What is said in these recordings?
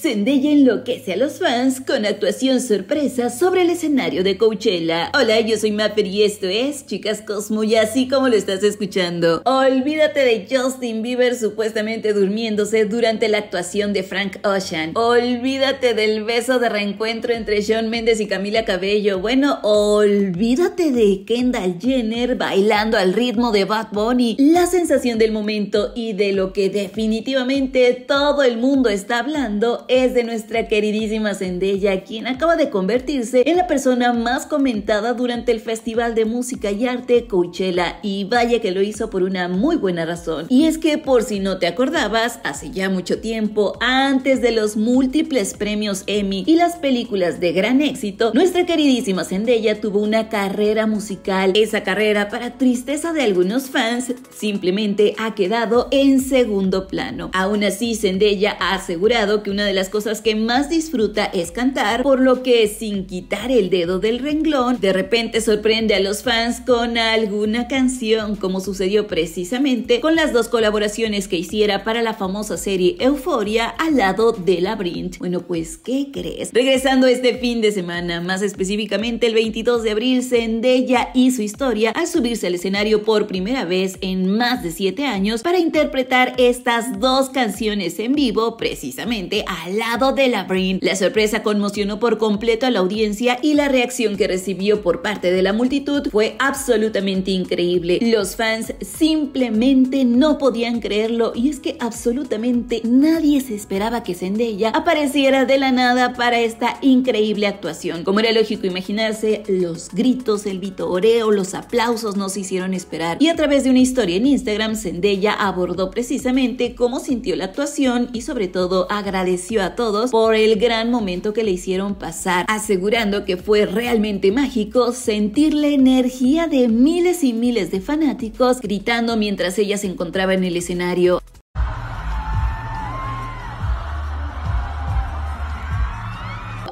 Zendaya enloquece a los fans con actuación sorpresa sobre el escenario de Coachella. Hola, yo soy Mapper y esto es Chicas Cosmo y así como lo estás escuchando. Olvídate de Justin Bieber supuestamente durmiéndose durante la actuación de Frank Ocean. Olvídate del beso de reencuentro entre John Méndez y Camila Cabello. Bueno, olvídate de Kendall Jenner bailando al ritmo de Bad Bunny. La sensación del momento y de lo que definitivamente todo el mundo está hablando es de nuestra queridísima Zendaya, quien acaba de convertirse en la persona más comentada durante el Festival de Música y Arte Coachella y vaya que lo hizo por una muy buena razón. Y es que por si no te acordabas, hace ya mucho tiempo, antes de los múltiples premios Emmy y las películas de gran éxito, nuestra queridísima Zendaya tuvo una carrera musical. Esa carrera, para tristeza de algunos fans, simplemente ha quedado en segundo plano. Aún así, Zendaya ha asegurado que una de las las cosas que más disfruta es cantar, por lo que sin quitar el dedo del renglón, de repente sorprende a los fans con alguna canción, como sucedió precisamente con las dos colaboraciones que hiciera para la famosa serie Euforia al lado de la Brint. Bueno, pues, ¿qué crees? Regresando este fin de semana, más específicamente el 22 de abril, Zendaya y su historia al subirse al escenario por primera vez en más de 7 años para interpretar estas dos canciones en vivo precisamente a lado de la Brin. La sorpresa conmocionó por completo a la audiencia y la reacción que recibió por parte de la multitud fue absolutamente increíble. Los fans simplemente no podían creerlo y es que absolutamente nadie se esperaba que Zendaya apareciera de la nada para esta increíble actuación. Como era lógico imaginarse, los gritos, el vito oreo, los aplausos nos hicieron esperar y a través de una historia en Instagram, Zendaya abordó precisamente cómo sintió la actuación y sobre todo agradeció a todos por el gran momento que le hicieron pasar, asegurando que fue realmente mágico sentir la energía de miles y miles de fanáticos gritando mientras ella se encontraba en el escenario.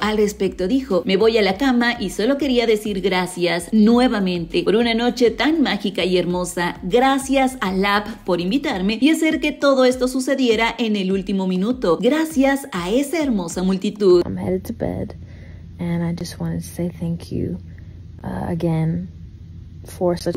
al respecto dijo, me voy a la cama y solo quería decir gracias nuevamente por una noche tan mágica y hermosa. Gracias a Lap por invitarme y hacer que todo esto sucediera en el último minuto. Gracias a esa hermosa multitud. I'm bed and I just wanted to say thank you uh, again.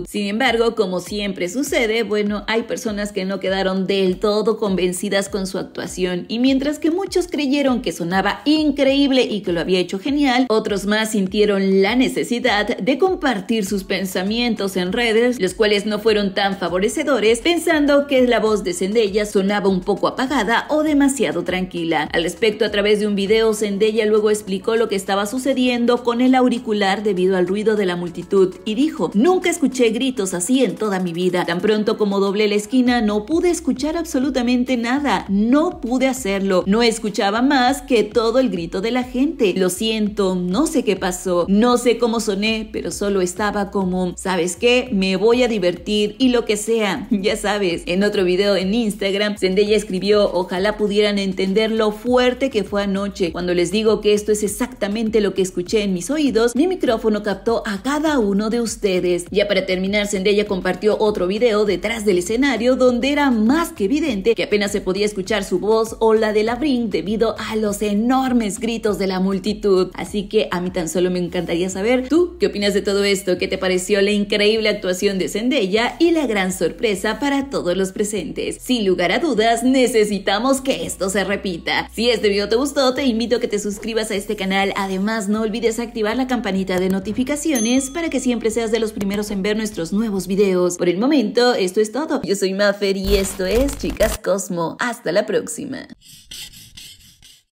Sin embargo, como siempre sucede, bueno, hay personas que no quedaron del todo convencidas con su actuación y mientras que muchos creyeron que sonaba increíble y que lo había hecho genial, otros más sintieron la necesidad de compartir sus pensamientos en redes, los cuales no fueron tan favorecedores, pensando que la voz de Zendaya sonaba un poco apagada o demasiado tranquila. Al respecto, a través de un video, Zendaya luego explicó lo que estaba sucediendo con el auricular debido al ruido de la multitud y dijo, nunca Nunca escuché gritos así en toda mi vida. Tan pronto como doblé la esquina no pude escuchar absolutamente nada. No pude hacerlo. No escuchaba más que todo el grito de la gente. Lo siento, no sé qué pasó, no sé cómo soné, pero solo estaba como, ¿sabes qué? Me voy a divertir y lo que sea. Ya sabes, en otro video en Instagram, Zendaya escribió, ojalá pudieran entender lo fuerte que fue anoche. Cuando les digo que esto es exactamente lo que escuché en mis oídos, mi micrófono captó a cada uno de ustedes. Ya para terminar, Sendella compartió otro video detrás del escenario donde era más que evidente que apenas se podía escuchar su voz o la de la Brink debido a los enormes gritos de la multitud. Así que a mí tan solo me encantaría saber tú qué opinas de todo esto, qué te pareció la increíble actuación de Sendella y la gran sorpresa para todos los presentes. Sin lugar a dudas, necesitamos que esto se repita. Si este video te gustó, te invito a que te suscribas a este canal. Además, no olvides activar la campanita de notificaciones para que siempre seas de los primeros en ver nuestros nuevos videos. Por el momento, esto es todo. Yo soy Maffer y esto es Chicas Cosmo. Hasta la próxima.